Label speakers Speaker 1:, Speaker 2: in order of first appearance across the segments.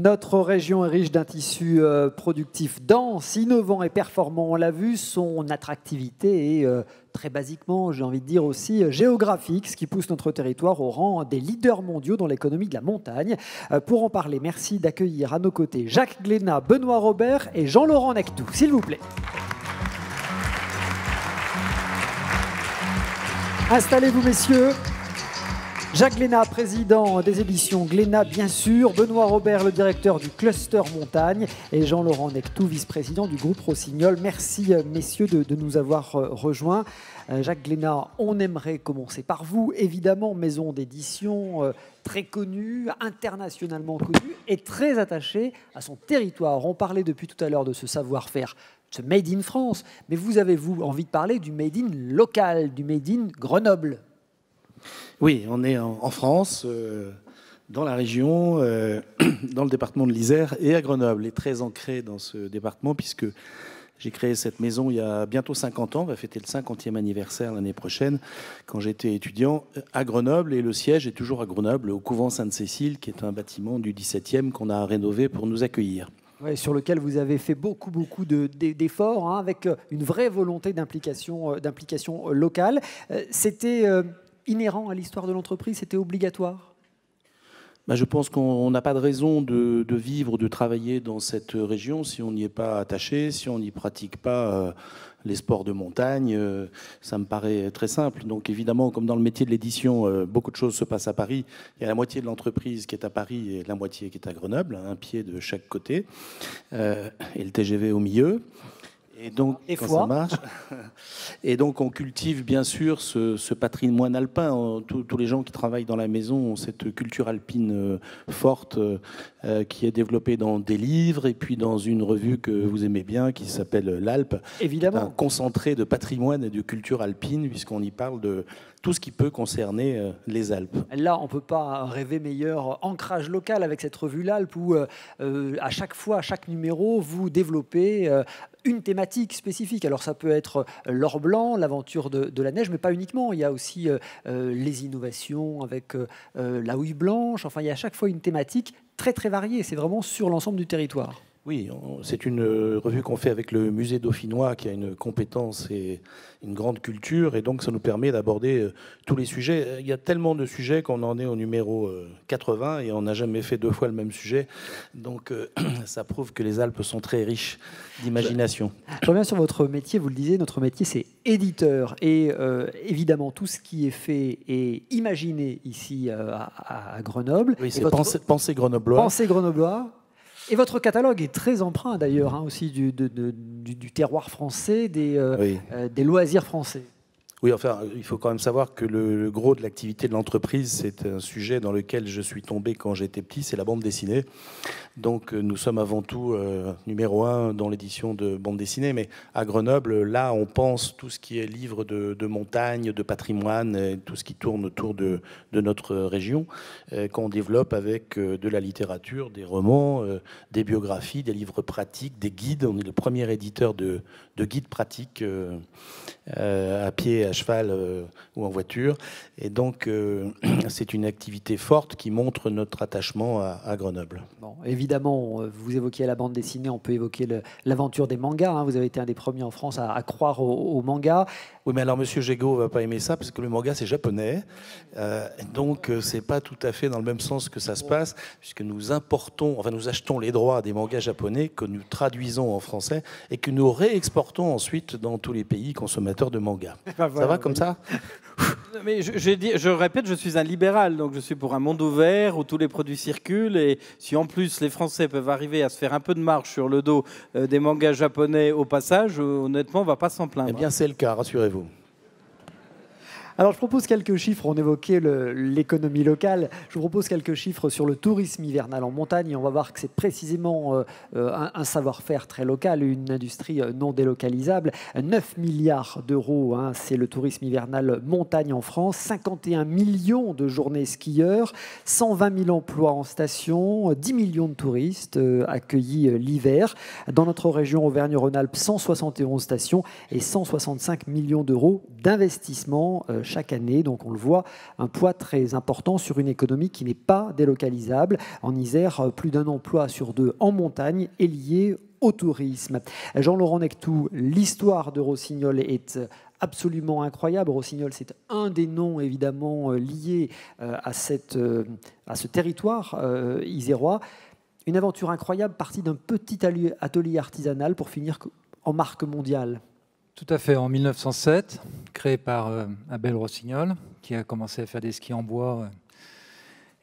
Speaker 1: Notre région est riche d'un tissu euh, productif dense, innovant et performant. On l'a vu, son attractivité est euh, très basiquement, j'ai envie de dire aussi, euh, géographique, ce qui pousse notre territoire au rang des leaders mondiaux dans l'économie de la montagne. Pour en parler, merci d'accueillir à nos côtés Jacques Glénat, Benoît Robert et Jean-Laurent Nectou, s'il vous plaît. Installez-vous, messieurs. Jacques Glénat, président des éditions Glénat, bien sûr, Benoît Robert, le directeur du cluster montagne, et Jean-Laurent Nectou, vice-président du groupe Rossignol. Merci, euh, messieurs, de, nous avoir euh, rejoints. Euh, Jacques Glénat, on aimerait commencer par vous, évidemment, maison d'édition très connue, internationalement connue et très attachée à son territoire. On parlait depuis tout à l'heure de ce savoir-faire ce Made in France, mais vous avez, vous, envie de parler du Made in local, du Made in Grenoble
Speaker 2: oui, on est en, France, euh, dans la région, euh, dans le département de l'Isère et à Grenoble, et très ancré dans ce département, puisque j'ai créé cette maison il y a bientôt 50 ans, on va fêter le 50e anniversaire l'année prochaine, quand j'étais étudiant à Grenoble, et le siège est toujours à Grenoble, au couvent Sainte-Cécile, qui est un bâtiment du 17e qu'on a rénové pour nous accueillir.
Speaker 1: sur lequel vous avez fait beaucoup, beaucoup d'efforts, hein, avec une vraie volonté d'implication, euh, d'implication locale. C'était inhérent à l'histoire de l'entreprise, c'était obligatoire
Speaker 2: bah, je pense qu'on n'a pas de raison de, de, vivre, de travailler dans cette région si on n'y est pas attaché, si on n'y pratique pas euh, les sports de montagne. Euh, ça me paraît très simple. Donc évidemment, comme dans le métier de l'édition, euh, beaucoup de choses se passent à Paris. Il y a la moitié de l'entreprise qui est à Paris et la moitié qui est à Grenoble, hein, un pied de chaque côté, et le TGV au milieu. Et donc, et donc, on cultive bien sûr ce, patrimoine alpin. Tous, les gens qui travaillent dans la maison ont cette culture alpine euh, forte euh, euh, qui est développée dans des livres et puis dans une revue que vous aimez bien qui s'appelle L'Alpe. Évidemment. Un concentré de patrimoine et de culture alpine, puisqu'on y parle de tout ce qui peut concerner euh, les Alpes.
Speaker 1: Là, on ne peut pas rêver meilleur ancrage local avec cette revue L'Alpe où euh, euh, à chaque fois, à chaque numéro, vous développez une thématique spécifique. Alors ça peut être l'or blanc, l'aventure de, la neige, mais pas uniquement. Il y a aussi les innovations avec la houille blanche. Enfin, il y a à chaque fois une thématique très très variée. C'est vraiment sur l'ensemble du territoire.
Speaker 2: Oui, c'est une euh, revue qu'on fait avec le musée dauphinois qui a une compétence et une grande culture et donc ça nous permet d'aborder euh, tous les sujets. Il y a tellement de sujets qu'on en est au numéro 80 euh, et on n'a jamais fait deux fois le même sujet. Donc ça prouve que les Alpes sont très riches d'imagination.
Speaker 1: Je reviens sur votre métier, vous le disiez, notre métier c'est éditeur et évidemment tout ce qui est fait est imaginé ici à, Grenoble. Oui, c'est pensée, pensée Pensée grenobloise et votre catalogue est très emprunt d'ailleurs hein, aussi du, terroir français, des euh, euh, loisirs français.
Speaker 2: Oui, enfin, il faut quand même savoir que le, gros de l'activité de l'entreprise, c'est un sujet dans lequel je suis tombé quand j'étais petit, c'est la bande dessinée. Donc euh, nous sommes avant tout euh, numéro un dans l'édition de bande dessinée, mais à Grenoble, là, on pense tout ce qui est livre de, montagne, de patrimoine, tout ce qui tourne autour de, notre région, euh, qu'on développe avec de la littérature, des romans, des biographies, des livres pratiques, des guides. On est le premier éditeur de, de guides pratiques à pied à cheval euh, ou en voiture. Et donc, euh, c'est une activité forte qui montre notre attachement à, Grenoble.
Speaker 1: Bon, évidemment, euh, vous évoquiez la bande dessinée, on peut évoquer l'aventure des mangas. Hein. Vous avez été un des premiers
Speaker 2: en France à, croire au, au, manga. Oui, mais alors, Monsieur Jego va pas aimer ça, parce que le manga, c'est japonais. Euh, donc, c'est pas tout à fait dans le même sens que ça se passe, puisque nous importons, enfin, nous achetons les droits des mangas japonais que nous traduisons en français et que nous réexportons ensuite dans tous les pays consommateurs de mangas. Ah, ça va comme ça
Speaker 3: mais je, je, répète, je suis un libéral, donc je suis pour un monde ouvert où tous les produits circulent. Et si en plus les Français peuvent arriver à se faire un peu de marche sur le dos euh, des mangas japonais au passage, euh,
Speaker 2: honnêtement, on ne va pas s'en plaindre. Eh bien, c'est le cas, rassurez-vous. Alors je propose quelques
Speaker 1: chiffres, on évoquait l'économie locale, je vous propose quelques chiffres sur le tourisme hivernal en montagne et on va voir que c'est précisément euh, euh, un, savoir-faire très local, une industrie euh, non délocalisable. 9 milliards d'euros, hein, c'est le tourisme hivernal montagne en France, 51 millions de journées skieurs, 120 000 emplois en station, 10 millions de touristes accueillis l'hiver. Dans notre région Auvergne-Rhône-Alpes, 171 stations et 165 millions d'euros d'investissement chaque année. Donc on le voit, un poids très important sur une économie qui n'est pas délocalisable. En Isère, plus d'un emploi sur deux en montagne est lié au tourisme. Jean-Laurent Nectou, l'histoire de Rossignol est absolument incroyable. Rossignol, c'est un des noms évidemment euh, liés euh, à, cette, euh, à ce territoire isérois. Une aventure incroyable partie d'un petit atelier artisanal pour finir en marque
Speaker 4: mondiale. Tout à fait. En 1907, créé par euh, Abel Rossignol, qui a commencé à faire des skis en bois,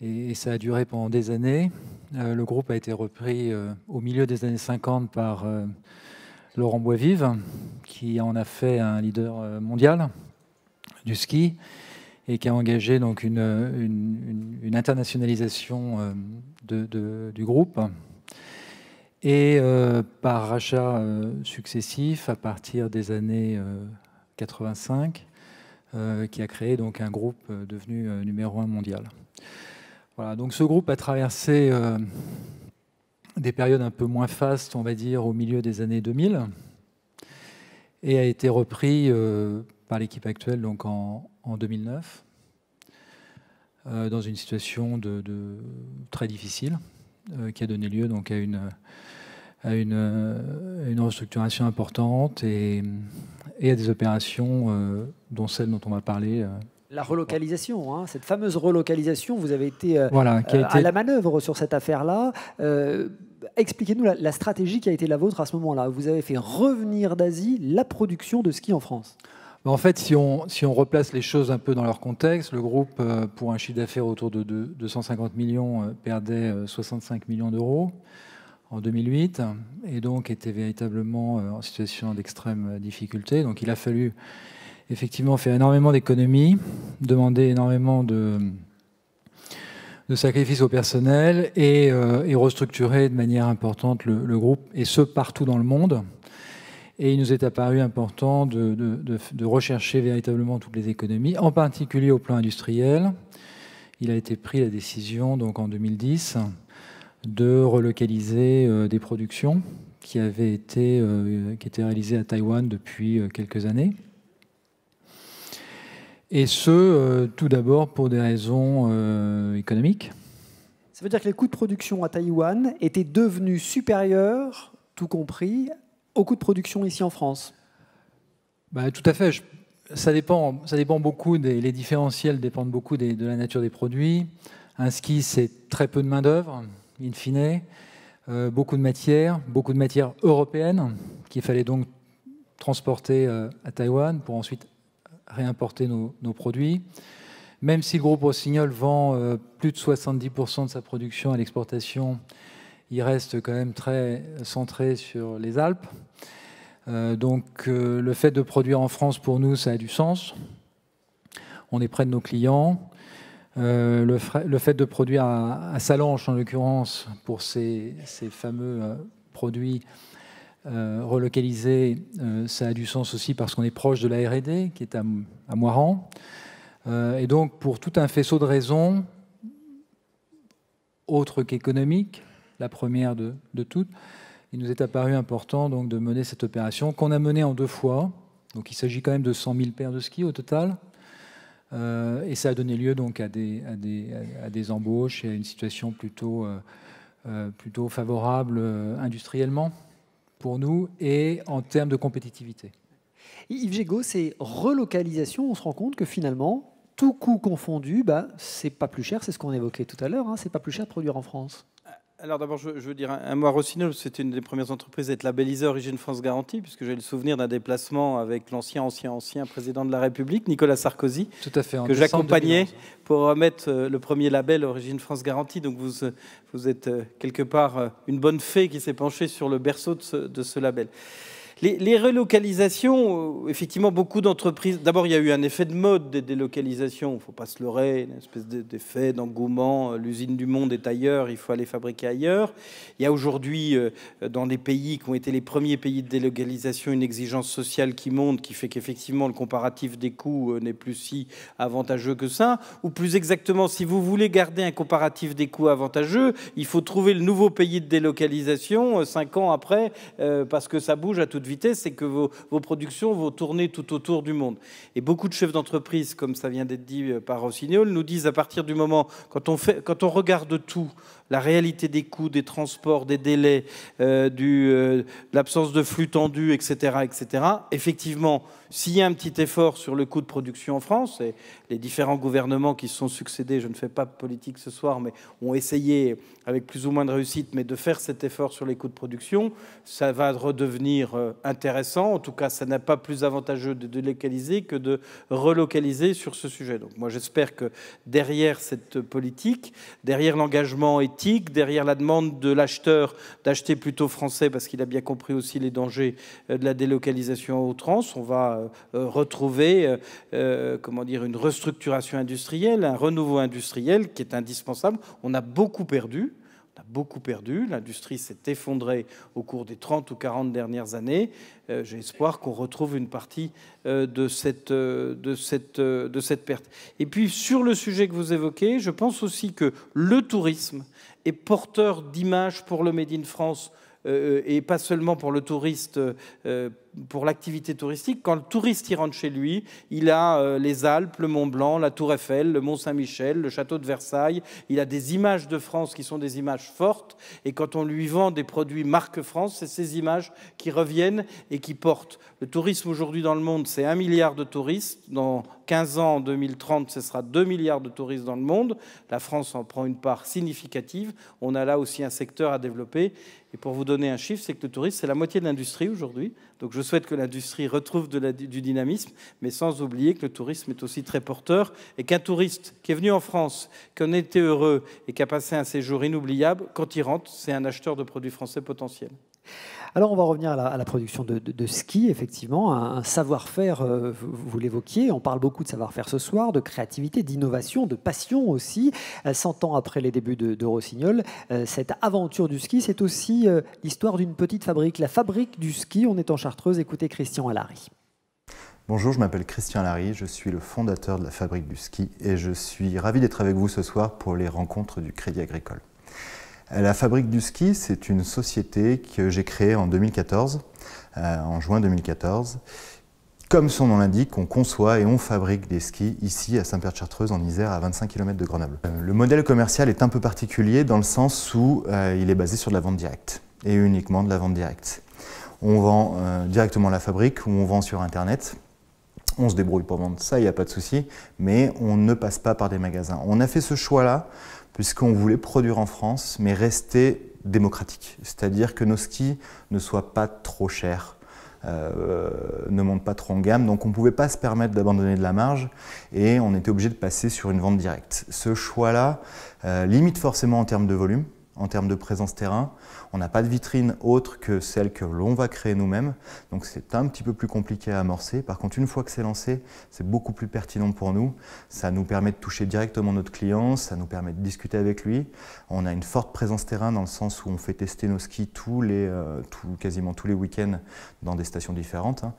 Speaker 4: euh, et, ça a duré pendant des années. Euh, le groupe a été repris au milieu des années 50 par Laurent Boisvive, qui en a fait un leader mondial du ski et qui a engagé donc une, internationalisation du groupe et euh, par rachat euh, successif, à partir des années 85, euh, qui a créé donc un groupe devenu numéro un mondial. ce groupe a traversé des périodes un peu moins fastes, on va dire, au milieu des années 2000, et a été repris par l'équipe actuelle donc en, 2009 dans une situation de, très difficile. Euh, qui a donné lieu donc à une, à une, euh, une restructuration importante et, et, à des opérations euh, dont celle dont on va parler
Speaker 1: la relocalisation, hein. cette fameuse relocalisation, vous avez été, à la manœuvre sur cette affaire-là. Expliquez-nous la, la, stratégie qui a été la vôtre à ce moment-là. Vous avez fait revenir d'Asie
Speaker 4: la production de ski en France. En fait, si on, replace les choses un peu dans leur contexte, le groupe, euh, pour un chiffre d'affaires autour de 250 millions, euh, perdait 65 euh, millions d'euros en 2008 et donc était véritablement en situation d'extrême difficulté. Donc il a fallu effectivement faire énormément d'économies, demander énormément de, sacrifices au personnel et, restructurer de manière importante le, groupe, et ce partout dans le monde. Et il nous est apparu important de, rechercher véritablement toutes les économies, en particulier au plan industriel. Il a été pris la décision, donc en 2010, de relocaliser euh, des productions qui avaient été euh, qui étaient réalisées à Taïwan depuis euh, quelques années. Et ce, tout d'abord pour des raisons économiques.
Speaker 1: Ça veut dire que les coûts de production à Taïwan étaient devenus supérieurs, tout compris, au coût de production ici en France
Speaker 4: bah, Tout à fait. ça, dépend, ça dépend beaucoup, des, les différentiels dépendent beaucoup de la nature des produits. Un ski, c'est très peu de main-d'œuvre, in fine, euh, beaucoup de matière, beaucoup de matière européenne, qu'il fallait donc transporter euh, à Taïwan pour ensuite réimporter nos, produits. Même si le groupe Rossignol vend euh, plus de 70% de sa production à l'exportation il reste quand même très centré sur les Alpes. Euh, donc euh, le fait de produire en France, pour nous, ça a du sens. On est près de nos clients. Euh, le, fait de produire à, à en l'occurrence, pour ces, fameux produits relocalisés, ça a du sens aussi parce qu'on est proche de la RD, qui est à, à Moiran. et donc, pour tout un faisceau de raisons, autres qu'économiques, la première de, toutes, il nous est apparu important donc, de mener cette opération qu'on a menée en deux fois. Donc il s'agit quand même de 100 000 paires de skis au total. Euh, et ça a donné lieu donc à des, embauches et à une situation plutôt, euh, euh, favorable industriellement pour nous et en termes de compétitivité.
Speaker 1: Yves Gégaud, ces relocalisations, on se rend compte que finalement, tout coût confondu, bah, c'est pas plus cher, c'est ce qu'on évoquait tout à l'heure, hein, c'est pas plus cher de produire en France.
Speaker 3: Alors d'abord, je, veux dire un, mot à Rossignol. C'était une des premières entreprises à être labellisée Origine France Garantie, puisque j'ai le souvenir d'un déplacement avec l'ancien, ancien, ancien président de la République, Nicolas Sarkozy,
Speaker 4: Tout à que j'accompagnais
Speaker 3: pour remettre euh, le premier label Origine France Garantie. Donc vous, euh, vous êtes euh, quelque part une bonne fée qui s'est penchée sur le berceau de ce label. Les, relocalisations, euh, effectivement, beaucoup d'entreprises. D'abord, il y a eu un effet de mode des délocalisations. Il ne faut pas se leurrer, une espèce d'effet d'engouement. Euh, l'usine du monde est ailleurs, il faut aller fabriquer ailleurs. Il y a aujourd'hui, euh, dans les pays qui ont été les premiers pays de délocalisation, une exigence sociale qui monte, qui fait qu'effectivement, le comparatif des coûts n'est plus si avantageux que ça. Ou plus exactement, si vous voulez garder un comparatif des coûts avantageux, il faut trouver le nouveau pays de délocalisation cinq ans après, parce que ça bouge à toute vitesse que vos, productions vont tourner tout autour du monde. Et beaucoup de chefs d'entreprise, comme ça vient d'être dit euh, par Rossignol, nous disent à partir du moment, quand on regarde tout, la réalité des coûts, des transports, des délais, euh, de euh, l'absence de flux tendu, etc., etc. Effectivement, s'il y a un petit effort sur le coût de production en France, et les différents gouvernements qui se sont succédés, je ne fais pas politique ce soir, mais ont essayé avec plus ou moins de réussite, mais de faire cet effort sur les coûts de production, ça va redevenir euh, intéressant. En tout cas, ça n'a pas plus avantageux de délocaliser que de relocaliser sur ce sujet. Donc, moi, j'espère que derrière cette politique, derrière l'engagement éthique, derrière la demande de l'acheteur d'acheter plutôt français parce qu'il a bien compris aussi les dangers euh, de la délocalisation à trans, on va euh, euh, retrouver comment dire, une restructuration industrielle, un renouveau industriel qui est indispensable. On a beaucoup perdu a beaucoup perdu. L'industrie s'est effondrée au cours des 30 ou 40 dernières années. J'espère euh, J'ai espoir qu'on retrouve une partie euh, de, cette, euh, de, cette, de cette perte. Et puis, sur le sujet que vous évoquez, je pense aussi que le tourisme est porteur d'image pour le Made in France et pas seulement pour le touriste pour l'activité touristique. Quand le touriste y rentre chez lui, il a euh, les Alpes, le Mont Blanc, la Tour Eiffel, le Mont Saint-Michel, le château de Versailles. Il a des images de France qui sont des images fortes. Et quand on lui vend des produits marque France, c'est ces images qui reviennent et qui portent. Le tourisme aujourd'hui dans le monde, c'est un milliard de touristes. Dans 15 ans, en 2030, ce sera 2 milliards de touristes dans le monde. La France en prend une part significative. On a là aussi un secteur à développer. Et pour vous donner un chiffre, c'est que le tourisme, c'est la moitié de l'industrie aujourd'hui. Donc je souhaite que l'industrie retrouve du dynamisme, mais sans oublier que le tourisme est aussi très porteur et qu'un touriste qui est venu en France, qui en était heureux et qui a passé un séjour inoubliable, quand il rentre, c'est un acheteur de produits français potentiels.
Speaker 1: Alors on va revenir à la, production de, ski, effectivement, un, savoir-faire, euh, vous, l'évoquiez, on parle beaucoup de savoir-faire ce soir, de créativité, d'innovation, de passion aussi. Euh, cent ans après les débuts de, Rossignol, euh, cette aventure du ski, c'est aussi l'histoire d'une petite fabrique, la fabrique du ski, on est en Chartreuse, écoutez Christian Allary.
Speaker 5: Bonjour, je m'appelle Christian Larry, je suis le fondateur de la Fabrique du Ski et je suis ravi d'être avec vous ce soir pour les rencontres du Crédit Agricole. La Fabrique du Ski, c'est une société que j'ai créée en 2014, euh, en juin 2014. Comme son nom l'indique, on conçoit et on fabrique des skis ici à saint pierre de chartreuse en Isère à 25 km de Grenoble. Euh, le modèle commercial est un peu particulier dans le sens où euh, il est basé sur de la vente directe et uniquement de la vente directe. On vend directement la fabrique ou on vend sur internet on se débrouille pour vendre, ça, il n'y a pas de souci, mais on ne passe pas par des magasins. On a fait ce choix-là puisqu'on voulait produire en France, mais rester démocratique, c'est-à-dire que nos skis ne soient pas trop chers. Euh, ne montent pas trop en gamme. Donc on ne pouvait pas se permettre d'abandonner de la marge et on était obligé de passer sur une vente directe. Ce choix-là euh, limite forcément en termes de volume en termes de présence terrain. On n'a pas de vitrine autre que celle que l'on va créer nous-mêmes, donc c'est un petit peu plus compliqué à amorcer. Par contre, une fois que c'est lancé, c'est beaucoup plus pertinent pour nous. Ça nous permet de toucher directement notre client, ça nous permet de discuter avec lui. On a une forte présence terrain dans le sens où on fait tester nos skis euh, quasiment tous les week-ends dans des stations différentes. Hein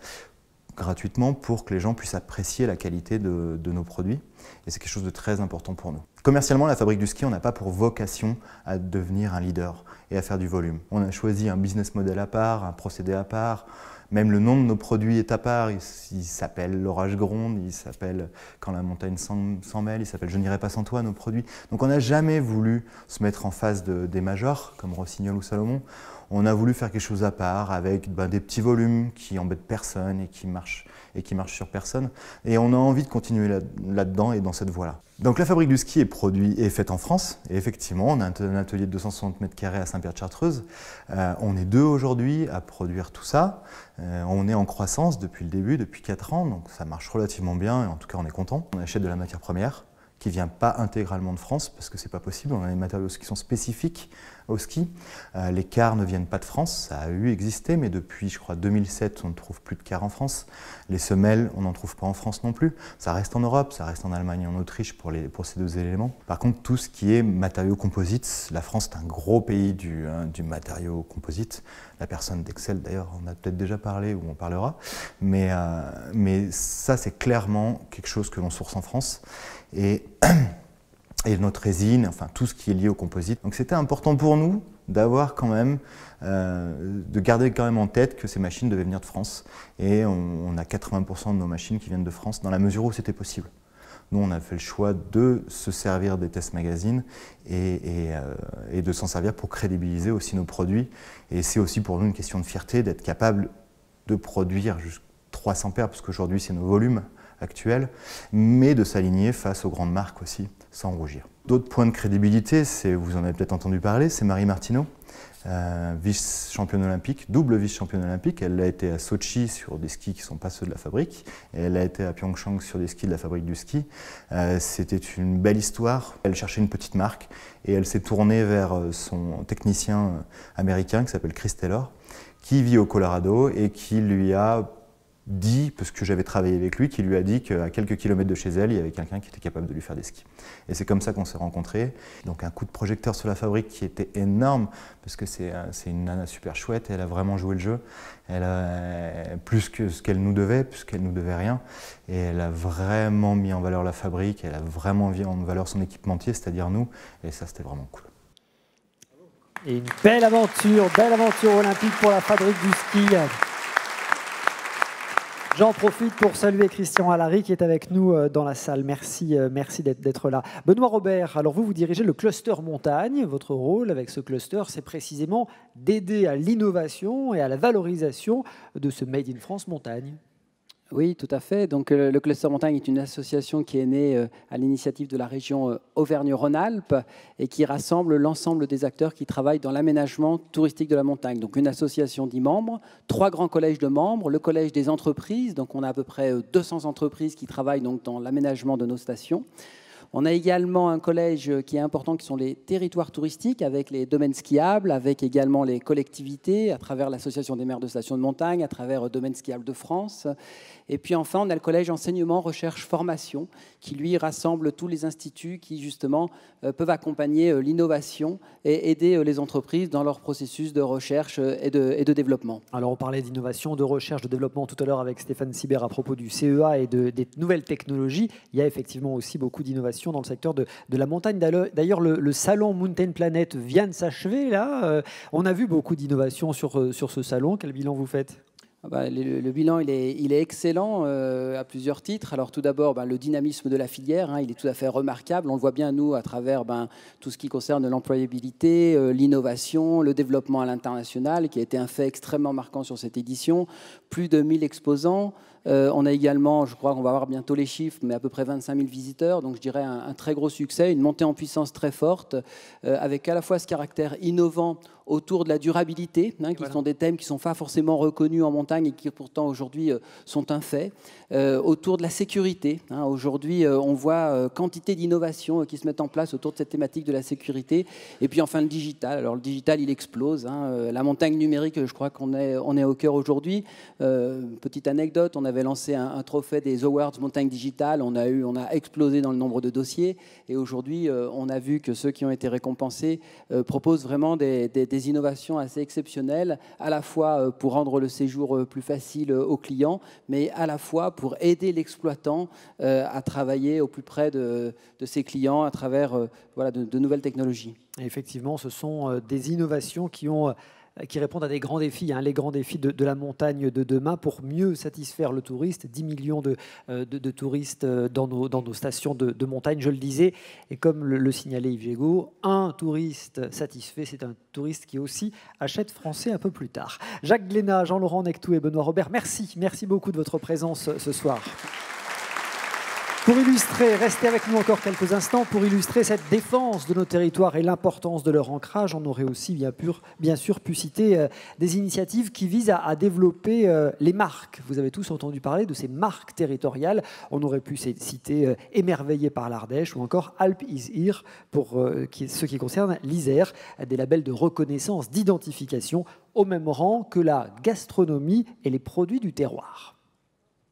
Speaker 5: gratuitement pour que les gens puissent apprécier la qualité de, nos produits. Et c'est quelque chose de très important pour nous. Commercialement, la fabrique du ski, on n'a pas pour vocation à devenir un leader et à faire du volume. On a choisi un business model à part, un procédé à part. Même le nom de nos produits est à part. Il, s'appelle L'orage gronde, il s'appelle Quand la montagne s'en mêle, il s'appelle Je n'irai pas sans toi, nos produits. Donc on n'a jamais voulu se mettre en face de, des majors comme Rossignol ou Salomon. On a voulu faire quelque chose à part avec ben, des petits volumes qui embêtent personne et qui marchent, et qui sur personne. Et on a envie de continuer là-dedans et dans cette voie-là. Donc la fabrique du ski est produite et faite en France. Et effectivement, on a un atelier de 260 mètres carrés à Saint-Pierre-de-Chartreuse. Euh, on est deux aujourd'hui à produire tout ça. Euh, on est en croissance depuis le début, depuis 4 ans, donc ça marche relativement bien et en tout cas on est content. On achète de la matière première qui ne vient pas intégralement de France, parce que ce n'est pas possible, on a des matériaux qui sont spécifiques au ski. Euh, les cars ne viennent pas de France, ça a eu existé, mais depuis, je crois, 2007, on ne trouve plus de cars en France. Les semelles, on n'en trouve pas en France non plus. Ça reste en Europe, ça reste en Allemagne et en Autriche pour, les, pour ces deux éléments. Par contre, tout ce qui est matériaux composites, la France est un gros pays du, hein, du matériau composite. La personne d'Excel, d'ailleurs, on a peut-être déjà parlé ou on parlera. Mais, euh, mais ça, c'est clairement quelque chose que l'on source en France et, et notre résine, enfin tout ce qui est lié au composite. Donc c'était important pour nous d'avoir quand même, euh, de garder quand même en tête que ces machines devaient venir de France. Et on, a 80% de nos machines qui viennent de France, dans la mesure où c'était possible. Nous, on a fait le choix de se servir des tests magazines et, et euh, de s'en servir pour crédibiliser aussi nos produits. Et c'est aussi pour nous une question de fierté d'être capable de produire jusqu'à 300 paires, parce qu'aujourd'hui, c'est nos volumes actuelle, mais de s'aligner face aux grandes marques aussi, sans rougir. D'autres points de crédibilité, vous en avez peut-être entendu parler, c'est Marie Martineau, euh, vice-championne olympique, double vice-championne olympique. Elle a été à Sochi sur des skis qui ne sont pas ceux de la fabrique, elle a été à Pyeongchang sur des skis de la fabrique du ski. Euh, c'était une belle histoire. Elle cherchait une petite marque et elle s'est tournée vers euh, son technicien américain qui s'appelle Chris Taylor, qui vit au Colorado et qui lui a dit, parce que j'avais travaillé avec lui, qui lui a dit qu'à quelques kilomètres de chez elle, il y avait quelqu'un qui était capable de lui faire des skis. Et c'est comme ça qu'on s'est rencontrés. Donc un coup de projecteur sur la fabrique qui était énorme, parce que c'est euh, une nana super chouette, elle a vraiment joué le jeu. Elle a euh, plus que ce qu'elle nous devait, puisqu'elle nous devait rien. Et elle a vraiment mis en valeur la fabrique, elle a vraiment mis en valeur son équipementier, c'est-à-dire nous. Et ça, c'était vraiment cool. Et une belle aventure, belle aventure olympique pour la fabrique du ski.
Speaker 1: J'en profite pour saluer Christian Allary qui est avec nous euh, dans la salle. Merci, euh, merci d'être là. Benoît Robert, alors vous, vous dirigez le cluster montagne. Votre rôle avec ce cluster, c'est précisément d'aider à l'innovation et à la valorisation de ce Made in France montagne. Oui, tout à fait. Donc, euh, le Cluster Montagne est une association qui est née euh, à l'initiative
Speaker 6: de la région euh, Auvergne-Rhône-Alpes et qui rassemble l'ensemble des acteurs qui travaillent dans l'aménagement touristique de la montagne. Donc, une association dix membres, trois grands collèges de membres, le collège des entreprises. Donc, on a à peu près 200 entreprises qui travaillent donc dans l'aménagement de nos stations. On a également un collège qui est important, qui sont les territoires touristiques, avec les domaines skiables, avec également les collectivités, à travers l'Association des maires de stations de montagne, à travers euh, domaine skiable de France. Et puis enfin, on a le collège enseignement, recherche, formation, qui lui rassemble tous les instituts qui, justement, euh, peuvent accompagner euh, l'innovation et aider les entreprises dans
Speaker 1: leur processus de recherche et de, et développement. Alors, on parlait d'innovation, de recherche, de développement tout à l'heure avec Stéphane Sibert à propos du CEA et des nouvelles technologies. Il y a effectivement aussi beaucoup d'innovation dans le secteur de, de la montagne. D'ailleurs, le, salon Mountain Planet vient de s'achever. Là, euh, on a vu beaucoup d'innovations sur, euh, sur ce salon. Quel bilan vous faites ah bah, le, bilan, il est,
Speaker 6: il est excellent euh, à plusieurs titres. Alors tout d'abord, ben, le dynamisme de la filière, hein, il est tout à fait remarquable. On le voit bien, nous, à travers ben, tout ce qui concerne l'employabilité, l'innovation, le développement à l'international, qui a été un fait extrêmement marquant sur cette édition. Plus de 1000 exposants, euh, on a également, je crois qu'on va avoir bientôt les chiffres, mais à peu près 25 000 visiteurs, donc je dirais un, très gros succès, une montée en puissance très forte, euh, avec à la fois ce caractère innovant autour de la durabilité, hein, qui sont des thèmes qui ne sont pas forcément reconnus en montagne et qui pourtant aujourd'hui euh, sont un fait, autour de la sécurité. Hein. aujourd'hui, on voit quantité d'innovations qui se mettent en place autour de cette thématique de la sécurité, et puis enfin le digital. Alors le digital, il explose. Hein. la montagne numérique, je crois qu'on est, on est au cœur aujourd'hui. petite anecdote, avait lancé un, trophée des Awards Montagne Digitale. On a, eu, on a explosé dans le nombre de dossiers. Et aujourd'hui, euh, on a vu que ceux qui ont été récompensés euh, proposent vraiment des, innovations assez exceptionnelles, à la fois euh, pour rendre le séjour plus facile aux clients, mais à la fois pour aider l'exploitant à travailler au plus près de,
Speaker 1: ses clients à travers voilà, de, nouvelles technologies. effectivement, ce sont des innovations qui ont euh, qui répondent à des grands défis, hein, les grands défis de, la montagne de demain pour mieux satisfaire le touriste. 10 millions de, euh, touristes euh, dans nos, dans nos stations de, montagne, je le disais. Et comme le, signalait Yves un touriste satisfait, c'est un touriste qui aussi achète français un peu plus tard. Jacques Glénat, Jean-Laurent Nectou et Benoît Robert, merci. Merci beaucoup de votre présence ce soir. Pour illustrer, restez avec nous encore quelques instants, pour illustrer cette défense de nos territoires et l'importance de leur ancrage, on aurait aussi bien, bien sûr pu citer euh, des initiatives qui visent à, développer euh, les marques. Vous avez tous entendu parler de ces marques territoriales. On aurait pu citer euh, Émerveillé par l'Ardèche ou encore Alp is pour ce qui concerne l'Isère, des labels de reconnaissance, d'identification au même rang que la gastronomie et les produits du terroir.